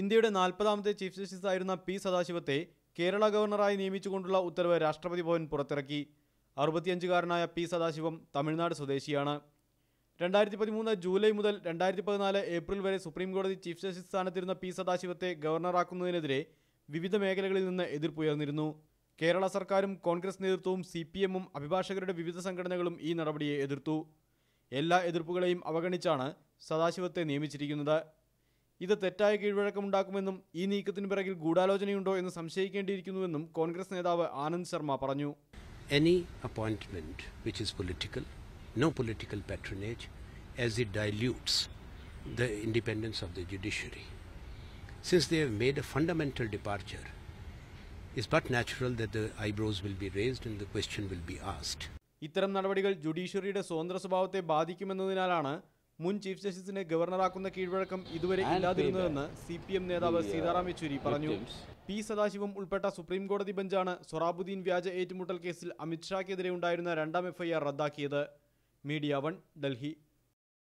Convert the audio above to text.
ഇന്ത്യയുടെ നാൽപ്പതാമത്തെ chief justice ആയിരുന്ന പി സദാശിവത്തെ കേരള ഗവർണറായി നിയമിച്ചുകൊണ്ടുള്ള ഉത്തരവ് രാഷ്ട്രപതി ഭവൻ പുറത്തിറക്കി അറുപത്തിയഞ്ചുകാരനായ പി സദാശിവം തമിഴ്നാട് സ്വദേശിയാണ് രണ്ടായിരത്തി പതിമൂന്ന് ജൂലൈ മുതൽ രണ്ടായിരത്തി പതിനാല് ഏപ്രിൽ വരെ സുപ്രീം കോടതി ചീഫ് ജസ്റ്റിസ് സ്ഥാനത്തിരുന്ന പി സദാശിവത്തെ ഗവർണറാക്കുന്നതിനെതിരെ വിവിധ മേഖലകളിൽ നിന്ന് എതിർപ്പുയർന്നിരുന്നു കേരള സർക്കാരും കോൺഗ്രസ് നേതൃത്വവും സി പി എമ്മും അഭിഭാഷകരുടെ വിവിധ സംഘടനകളും ഈ നടപടിയെ എതിർത്തു എല്ലാ എതിർപ്പുകളെയും അവഗണിച്ചാണ് സദാശിവത്തെ നിയമിച്ചിരിക്കുന്നത് ഇത് തെറ്റായ കീഴ്വഴക്കമുണ്ടാക്കുമെന്നും ഈ നീക്കത്തിന് പിറകിൽ ഗൂഢാലോചനയുണ്ടോ എന്ന് സംശയിക്കേണ്ടിയിരിക്കുന്നുവെന്നും കോൺഗ്രസ് നേതാവ് ആനന്ദ് ശർമ്മ പറഞ്ഞു any appointment which is political no political patronage as it dilutes the independence of the judiciary since the have made a fundamental departure is but natural the eyebrows will be raised and the question will be asked ഇത്തരം നടപടികൾ ജുഡീഷ്യറിയുടെ സ്വതന്ത്ര സ്വഭാവത്തെ ബാധിക്കുമെന്നതിനാലാണ് മുൻ chief ജസ്റ്റിസിനെ ഗവർണറാക്കുന്ന കീഴ്വഴക്കം ഇതുവരെ ഇല്ലാതിരുന്നതെന്ന് C P M നേതാവ് സീതാറാം യെച്ചൂരി പറഞ്ഞു P Sadasivam ഉൾപ്പെട്ട supreme കോടതി ബെഞ്ചാണ് സൊറാബുദ്ദീൻ വ്യാജ ഏറ്റുമുട്ടൽ കേസിൽ അമിത്ഷാക്കെതിരെ ഉണ്ടായിരുന്ന രണ്ടാം എഫ്ഐആർ റദ്ദാക്കിയത് മീഡിയ വൺ ഡൽഹി